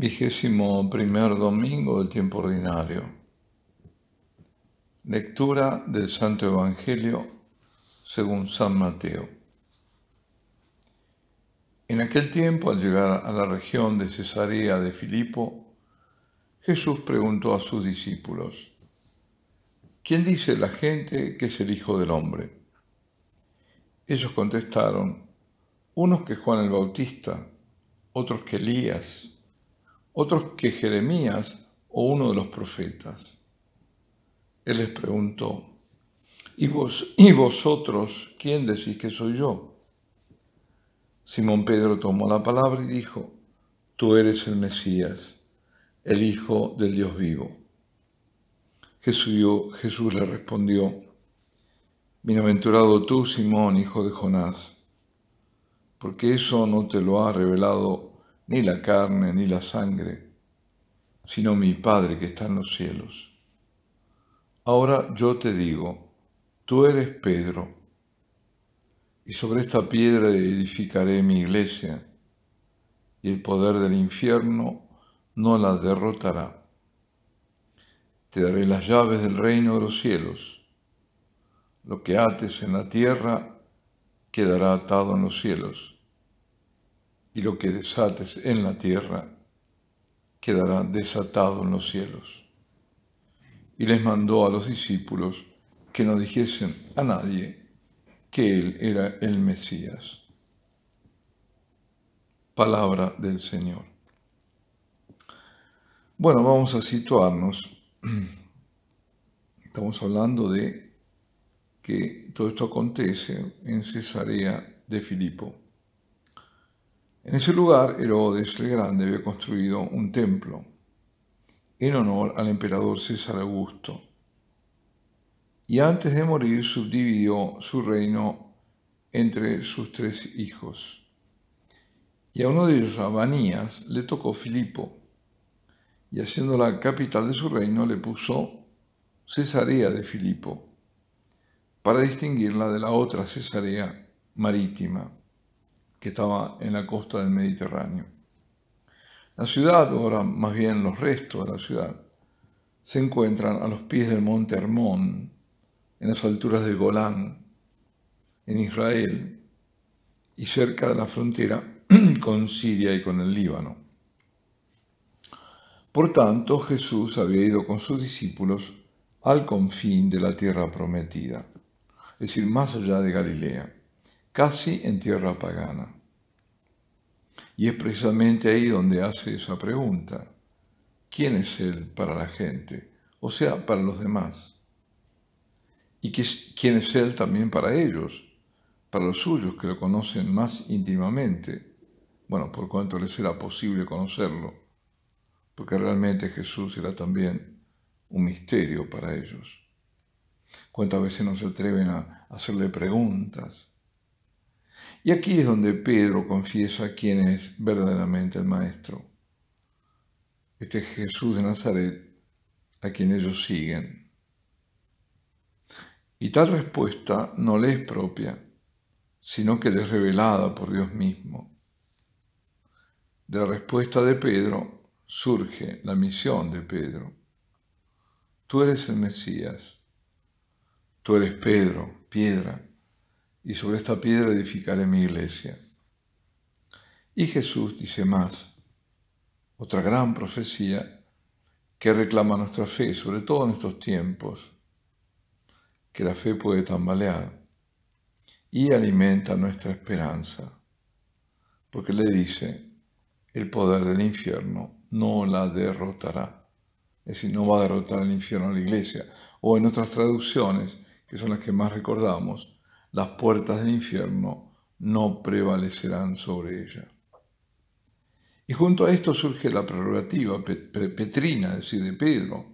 Vigésimo primer domingo del tiempo ordinario. Lectura del Santo Evangelio según San Mateo. En aquel tiempo, al llegar a la región de Cesarea de Filipo, Jesús preguntó a sus discípulos, ¿quién dice la gente que es el Hijo del Hombre? Ellos contestaron, unos que Juan el Bautista, otros que Elías, otros que Jeremías o uno de los profetas. Él les preguntó, ¿Y, vos, ¿y, vosotros quién decís que soy yo? Simón Pedro tomó la palabra y dijo, tú eres el Mesías, el Hijo del Dios vivo. Jesús, Jesús le respondió, Bienaventurado tú, Simón, hijo de Jonás, porque eso no te lo ha revelado ni la carne, ni la sangre, sino mi Padre que está en los cielos. Ahora yo te digo, tú eres Pedro, y sobre esta piedra edificaré mi iglesia, y el poder del infierno no la derrotará. Te daré las llaves del reino de los cielos. Lo que ates en la tierra quedará atado en los cielos y lo que desates en la tierra quedará desatado en los cielos. Y les mandó a los discípulos que no dijesen a nadie que él era el Mesías. Palabra del Señor. Bueno, vamos a situarnos. Estamos hablando de que todo esto acontece en Cesarea de Filipo. En ese lugar, Herodes el Grande había construido un templo en honor al emperador César Augusto. Y antes de morir subdividió su reino entre sus tres hijos. Y a uno de ellos, a le tocó Filipo, y haciendo la capital de su reino le puso Cesarea de Filipo, para distinguirla de la otra Cesarea marítima que estaba en la costa del Mediterráneo. La ciudad, o ahora más bien los restos de la ciudad, se encuentran a los pies del monte Hermón, en las alturas de Golán, en Israel, y cerca de la frontera con Siria y con el Líbano. Por tanto, Jesús había ido con sus discípulos al confín de la tierra prometida, es decir, más allá de Galilea casi en tierra pagana. Y es precisamente ahí donde hace esa pregunta. ¿Quién es Él para la gente? O sea, para los demás. ¿Y quién es Él también para ellos? Para los suyos que lo conocen más íntimamente. Bueno, por cuanto les era posible conocerlo. Porque realmente Jesús era también un misterio para ellos. ¿Cuántas veces no se atreven a hacerle preguntas? Y aquí es donde Pedro confiesa quién es verdaderamente el Maestro. Este es Jesús de Nazaret, a quien ellos siguen. Y tal respuesta no le es propia, sino que le es revelada por Dios mismo. De la respuesta de Pedro surge la misión de Pedro. Tú eres el Mesías, tú eres Pedro, piedra, y sobre esta piedra edificaré mi iglesia. Y Jesús dice más, otra gran profecía que reclama nuestra fe, sobre todo en estos tiempos, que la fe puede tambalear y alimenta nuestra esperanza, porque le dice, el poder del infierno no la derrotará. Es decir, no va a derrotar el infierno a la iglesia. O en otras traducciones, que son las que más recordamos, las puertas del infierno no prevalecerán sobre ella. Y junto a esto surge la prerrogativa petrina, es decir, de Pedro,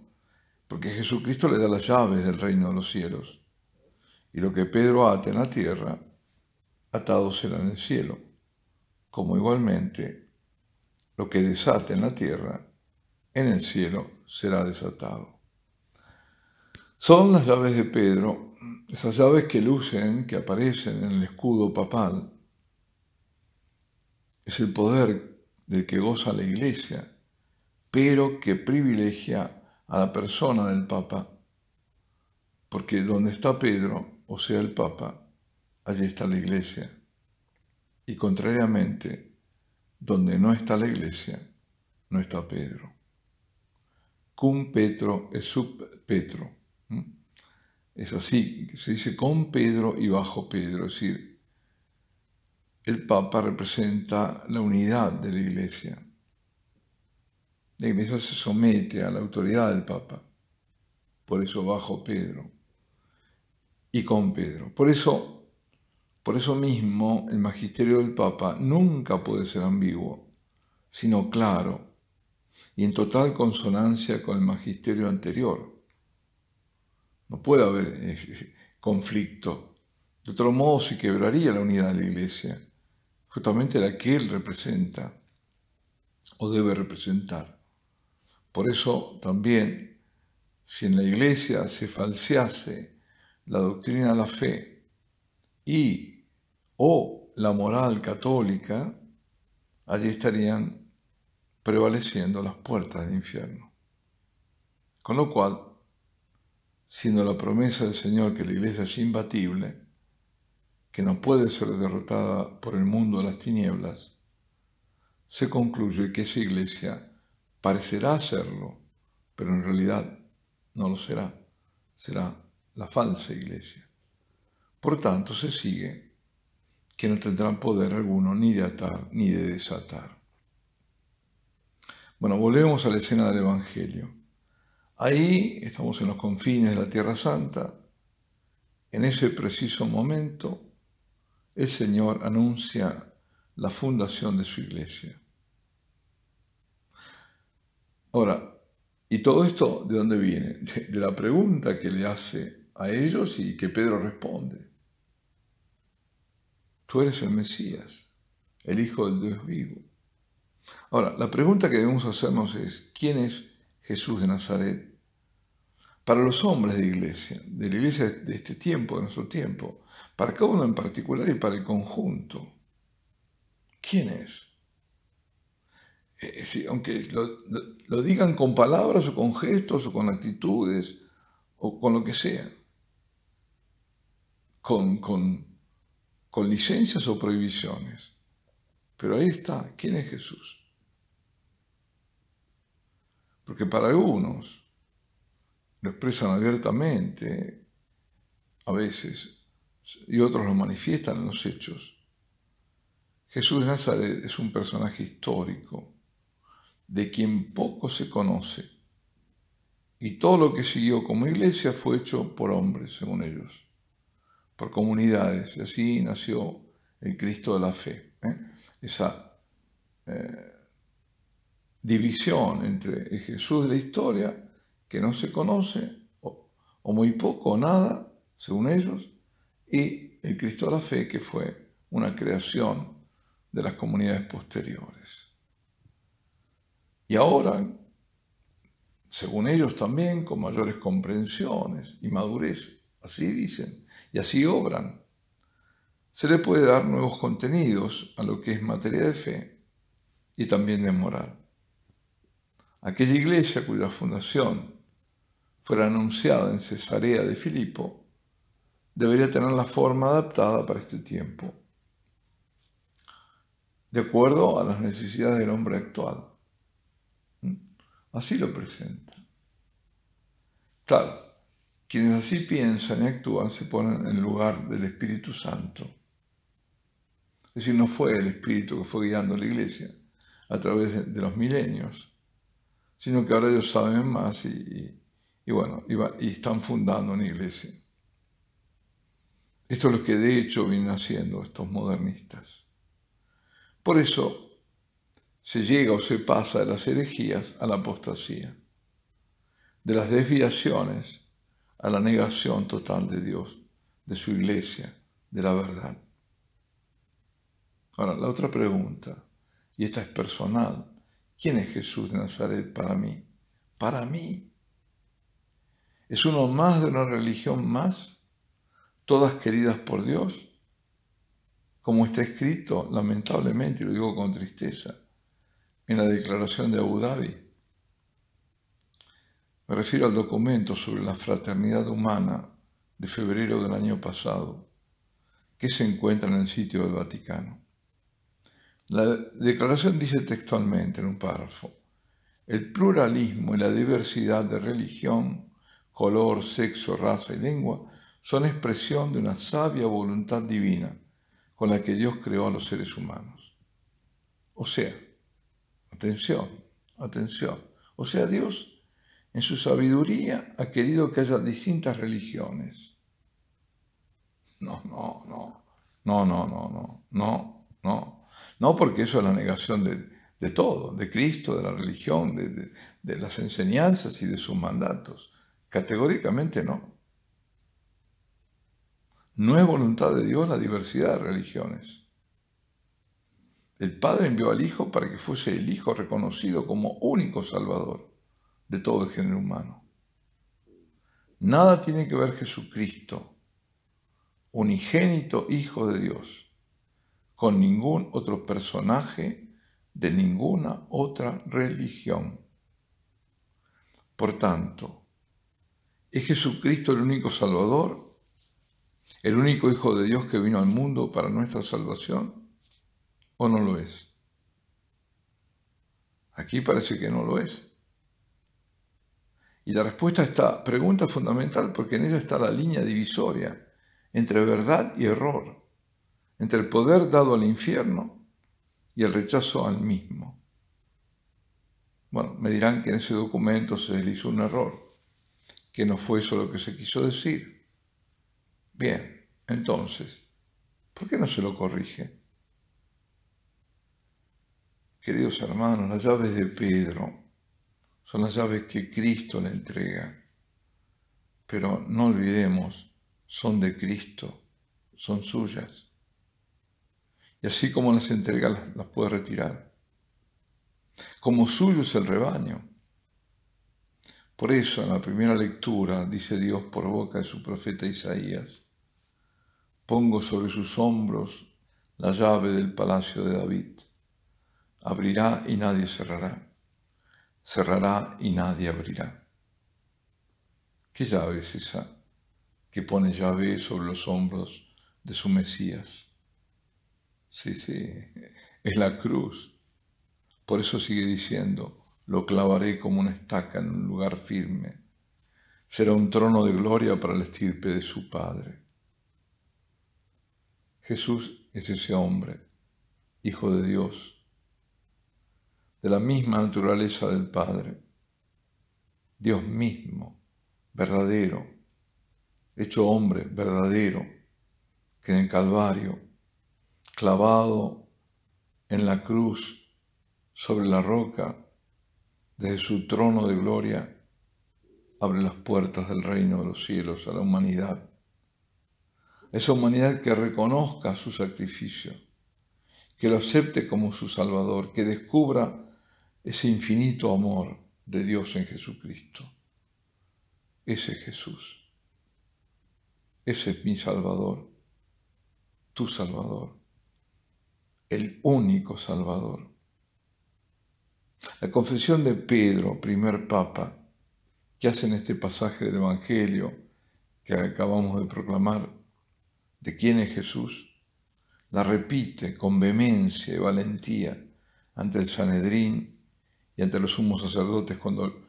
porque Jesucristo le da las llaves del reino de los cielos. Y lo que Pedro ata en la tierra, atado será en el cielo, como igualmente lo que desata en la tierra, en el cielo será desatado. Son las llaves de Pedro esas llaves que lucen, que aparecen en el escudo papal, es el poder del que goza la iglesia, pero que privilegia a la persona del Papa, porque donde está Pedro, o sea el Papa, allí está la iglesia. Y contrariamente, donde no está la iglesia, no está Pedro. Cum Petro es sub Petro. Es así, se dice con Pedro y bajo Pedro, es decir, el Papa representa la unidad de la Iglesia. La Iglesia se somete a la autoridad del Papa, por eso bajo Pedro y con Pedro. Por eso, por eso mismo el magisterio del Papa nunca puede ser ambiguo, sino claro y en total consonancia con el magisterio anterior no puede haber eh, conflicto. De otro modo se quebraría la unidad de la iglesia, justamente la que él representa o debe representar. Por eso también, si en la iglesia se falsease la doctrina de la fe y o la moral católica, allí estarían prevaleciendo las puertas del infierno. Con lo cual, Siendo la promesa del Señor que la iglesia es imbatible, que no puede ser derrotada por el mundo de las tinieblas, se concluye que esa iglesia parecerá serlo, pero en realidad no lo será, será la falsa iglesia. Por tanto, se sigue que no tendrán poder alguno ni de atar ni de desatar. Bueno, volvemos a la escena del Evangelio. Ahí estamos en los confines de la Tierra Santa. En ese preciso momento, el Señor anuncia la fundación de su iglesia. Ahora, ¿y todo esto de dónde viene? De, la pregunta que le hace a ellos y que Pedro responde. Tú eres el Mesías, el Hijo del Dios vivo. Ahora, la pregunta que debemos hacernos es, ¿quién es Jesús de Nazaret. Para los hombres de iglesia, de la iglesia de este tiempo, de nuestro tiempo, para cada uno en particular y para el conjunto. ¿Quién es? Eh, eh, aunque lo, digan con palabras o con gestos o con actitudes o con lo que sea, con, con, con licencias o prohibiciones. Pero ahí está, ¿quién es Jesús? Porque para algunos lo expresan abiertamente, a veces, y otros lo manifiestan en los hechos. Jesús de Nazaret es un personaje histórico, de quien poco se conoce, y todo lo que siguió como iglesia fue hecho por hombres, según ellos, por comunidades, y así nació el Cristo de la fe, ¿eh? esa eh, división entre el Jesús de la historia, que no se conoce, o, muy poco o nada, según ellos, y el Cristo de la fe, que fue una creación de las comunidades posteriores. Y ahora, según ellos también, con mayores comprensiones y madurez, así dicen, y así obran, se le puede dar nuevos contenidos a lo que es materia de fe y también de moral. Aquella iglesia cuya fundación fuera anunciada en Cesarea de Filipo debería tener la forma adaptada para este tiempo, de acuerdo a las necesidades del hombre actual. Así lo presenta. Tal, quienes así piensan y actúan se ponen en lugar del Espíritu Santo. Es decir, no fue el Espíritu que fue guiando a la iglesia a través de los milenios, sino que ahora ellos saben más y, bueno, y, están fundando una iglesia. Esto es lo que de hecho vienen haciendo estos modernistas. Por eso se llega o se pasa de las herejías a la apostasía, de las desviaciones a la negación total de Dios, de su iglesia, de la verdad. Ahora, la otra pregunta, y esta es personal. ¿Quién es Jesús de Nazaret para mí? Para mí. ¿Es uno más de una religión más? Todas queridas por Dios. Como está escrito, lamentablemente, y lo digo con tristeza, en la declaración de Abu Dhabi. Me refiero al documento sobre la fraternidad humana de febrero del año pasado, que se encuentra en el sitio del Vaticano. La declaración dice textualmente en un párrafo, el pluralismo y la diversidad de religión, color, sexo, raza y lengua son expresión de una sabia voluntad divina con la que Dios creó a los seres humanos. O sea, atención, atención. O sea, Dios en su sabiduría ha querido que haya distintas religiones. No, no, no, no, no, no, no, no, no porque eso es la negación de, todo, de Cristo, de la religión, de, de las enseñanzas y de sus mandatos. Categóricamente no. No es voluntad de Dios la diversidad de religiones. El Padre envió al Hijo para que fuese el Hijo reconocido como único Salvador de todo el género humano. Nada tiene que ver Jesucristo, unigénito Hijo de Dios, con ningún otro personaje de ninguna otra religión. Por tanto, ¿es Jesucristo el único Salvador? ¿El único Hijo de Dios que vino al mundo para nuestra salvación? ¿O no lo es? Aquí parece que no lo es. Y la respuesta a esta pregunta es fundamental porque en ella está la línea divisoria entre verdad y error entre el poder dado al infierno y el rechazo al mismo. Bueno, me dirán que en ese documento se le hizo un error, que no fue eso lo que se quiso decir. Bien, entonces, ¿por qué no se lo corrige? Queridos hermanos, las llaves de Pedro son las llaves que Cristo le entrega. Pero no olvidemos, son de Cristo, son suyas y así como las entrega las, puede retirar. Como suyo es el rebaño. Por eso en la primera lectura dice Dios por boca de su profeta Isaías, pongo sobre sus hombros la llave del palacio de David. Abrirá y nadie cerrará. Cerrará y nadie abrirá. ¿Qué llave es esa que pone llave sobre los hombros de su Mesías? Sí, sí, es la cruz. Por eso sigue diciendo, lo clavaré como una estaca en un lugar firme. Será un trono de gloria para el estirpe de su Padre. Jesús es ese hombre, hijo de Dios, de la misma naturaleza del Padre, Dios mismo, verdadero, hecho hombre, verdadero, que en el Calvario clavado en la cruz sobre la roca, desde su trono de gloria, abre las puertas del reino de los cielos a la humanidad. Esa humanidad que reconozca su sacrificio, que lo acepte como su Salvador, que descubra ese infinito amor de Dios en Jesucristo. Ese es Jesús. Ese es mi Salvador, tu Salvador el único Salvador. La confesión de Pedro, primer papa, que hace en este pasaje del Evangelio que acabamos de proclamar, de quién es Jesús, la repite con vehemencia y valentía ante el Sanedrín y ante los sumos sacerdotes cuando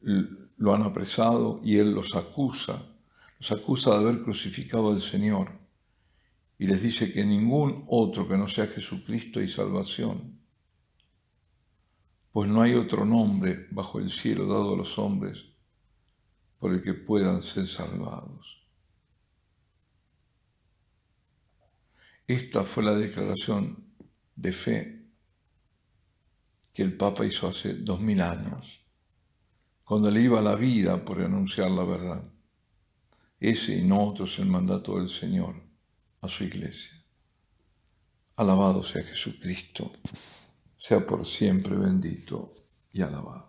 lo han apresado y él los acusa, los acusa de haber crucificado al Señor y les dice que ningún otro que no sea Jesucristo y salvación, pues no hay otro nombre bajo el cielo dado a los hombres por el que puedan ser salvados. Esta fue la declaración de fe que el Papa hizo hace dos mil años, cuando le iba la vida por anunciar la verdad. Ese y no otro es el mandato del Señor a su iglesia. Alabado sea Jesucristo, sea por siempre bendito y alabado.